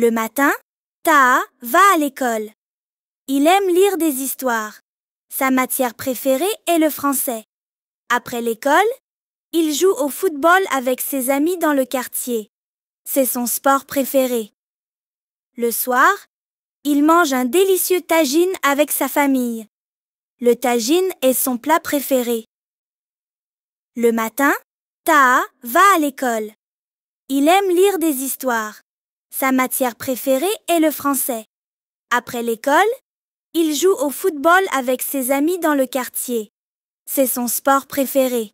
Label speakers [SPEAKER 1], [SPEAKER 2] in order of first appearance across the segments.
[SPEAKER 1] Le matin, Taa va à l'école. Il aime
[SPEAKER 2] lire des histoires. Sa matière préférée est le français. Après l'école, il joue au football avec ses amis dans le quartier. C'est son sport préféré. Le soir, il mange un délicieux tagine avec sa famille. Le tagine est son plat préféré. Le matin, Taa va à l'école. Il aime lire des histoires. Sa matière préférée est le français. Après l'école, il joue au football avec ses amis dans le quartier. C'est son sport préféré.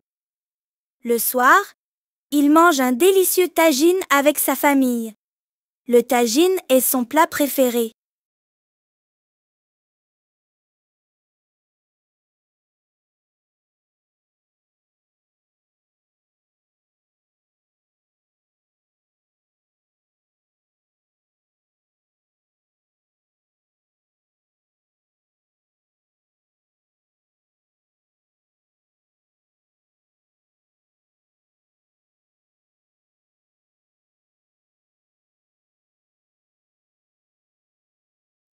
[SPEAKER 2] Le soir, il mange un délicieux tagine avec sa famille.
[SPEAKER 1] Le tagine est son plat préféré.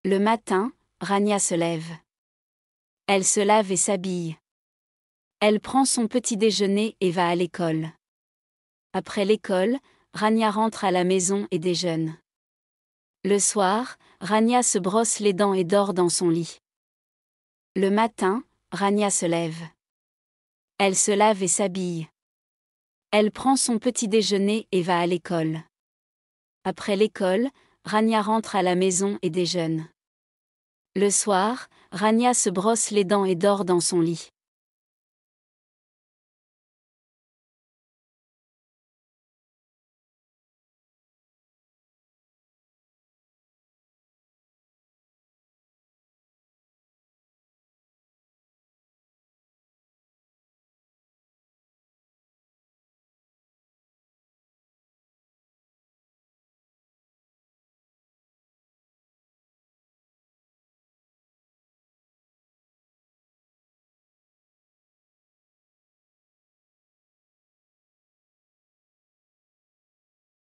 [SPEAKER 1] Le matin, Rania se lève. Elle se lave et s'habille. Elle prend son petit
[SPEAKER 3] déjeuner et va à l'école. Après l'école, Rania rentre à la maison et déjeune. Le soir, Rania se brosse les dents et dort dans son lit. Le matin, Rania se lève. Elle se lave et s'habille. Elle prend son petit déjeuner et va à l'école. Après l'école, Rania rentre à la maison et déjeune. Le soir,
[SPEAKER 1] Rania se brosse les dents et dort dans son lit.